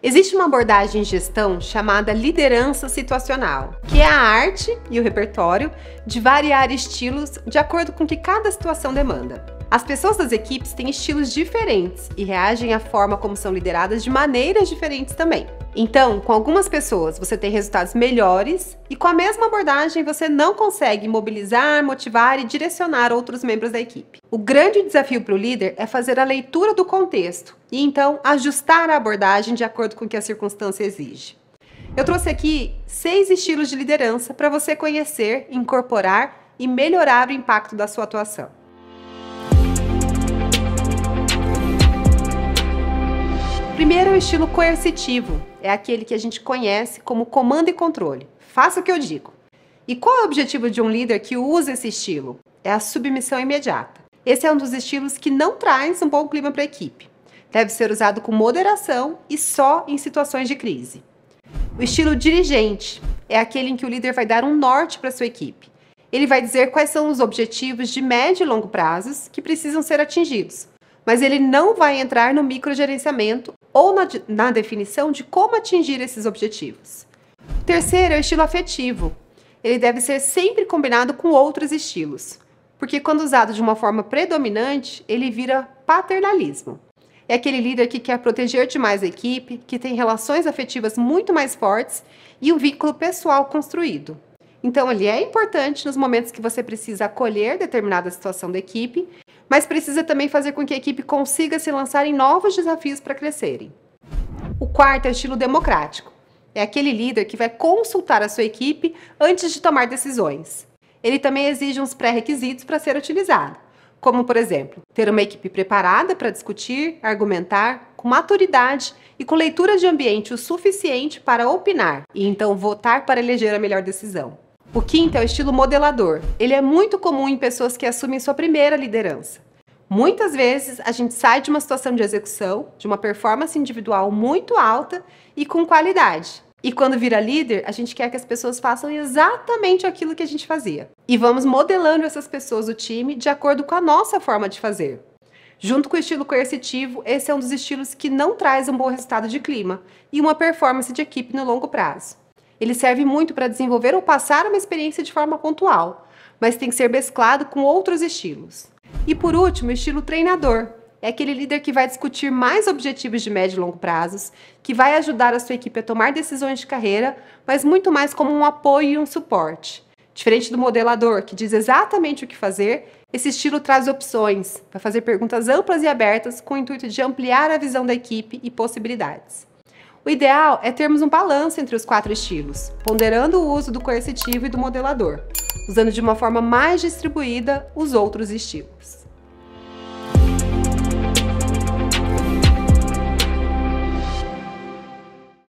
Existe uma abordagem em gestão chamada liderança situacional, que é a arte e o repertório de variar estilos de acordo com o que cada situação demanda. As pessoas das equipes têm estilos diferentes e reagem à forma como são lideradas de maneiras diferentes também. Então, com algumas pessoas você tem resultados melhores e com a mesma abordagem você não consegue mobilizar, motivar e direcionar outros membros da equipe. O grande desafio para o líder é fazer a leitura do contexto e então ajustar a abordagem de acordo com o que a circunstância exige. Eu trouxe aqui seis estilos de liderança para você conhecer, incorporar e melhorar o impacto da sua atuação. primeiro o estilo coercitivo, é aquele que a gente conhece como comando e controle. Faça o que eu digo. E qual é o objetivo de um líder que usa esse estilo? É a submissão imediata. Esse é um dos estilos que não traz um bom clima para a equipe. Deve ser usado com moderação e só em situações de crise. O estilo dirigente é aquele em que o líder vai dar um norte para sua equipe. Ele vai dizer quais são os objetivos de médio e longo prazos que precisam ser atingidos, mas ele não vai entrar no microgerenciamento ou na, na definição de como atingir esses objetivos. Terceiro é o estilo afetivo. Ele deve ser sempre combinado com outros estilos, porque quando usado de uma forma predominante, ele vira paternalismo. É aquele líder que quer proteger demais a equipe, que tem relações afetivas muito mais fortes e um vínculo pessoal construído. Então, ele é importante nos momentos que você precisa acolher determinada situação da equipe, mas precisa também fazer com que a equipe consiga se lançar em novos desafios para crescerem. O quarto é o estilo democrático. É aquele líder que vai consultar a sua equipe antes de tomar decisões. Ele também exige uns pré-requisitos para ser utilizado, como, por exemplo, ter uma equipe preparada para discutir, argumentar, com maturidade e com leitura de ambiente o suficiente para opinar e então votar para eleger a melhor decisão. O quinto é o estilo modelador. Ele é muito comum em pessoas que assumem sua primeira liderança. Muitas vezes a gente sai de uma situação de execução, de uma performance individual muito alta e com qualidade. E quando vira líder, a gente quer que as pessoas façam exatamente aquilo que a gente fazia. E vamos modelando essas pessoas do time de acordo com a nossa forma de fazer. Junto com o estilo coercitivo, esse é um dos estilos que não traz um bom resultado de clima e uma performance de equipe no longo prazo ele serve muito para desenvolver ou passar uma experiência de forma pontual, mas tem que ser mesclado com outros estilos. E por último, o estilo treinador. É aquele líder que vai discutir mais objetivos de médio e longo prazos, que vai ajudar a sua equipe a tomar decisões de carreira, mas muito mais como um apoio e um suporte. Diferente do modelador, que diz exatamente o que fazer, esse estilo traz opções, vai fazer perguntas amplas e abertas com o intuito de ampliar a visão da equipe e possibilidades. O ideal é termos um balanço entre os quatro estilos, ponderando o uso do coercitivo e do modelador, usando de uma forma mais distribuída os outros estilos.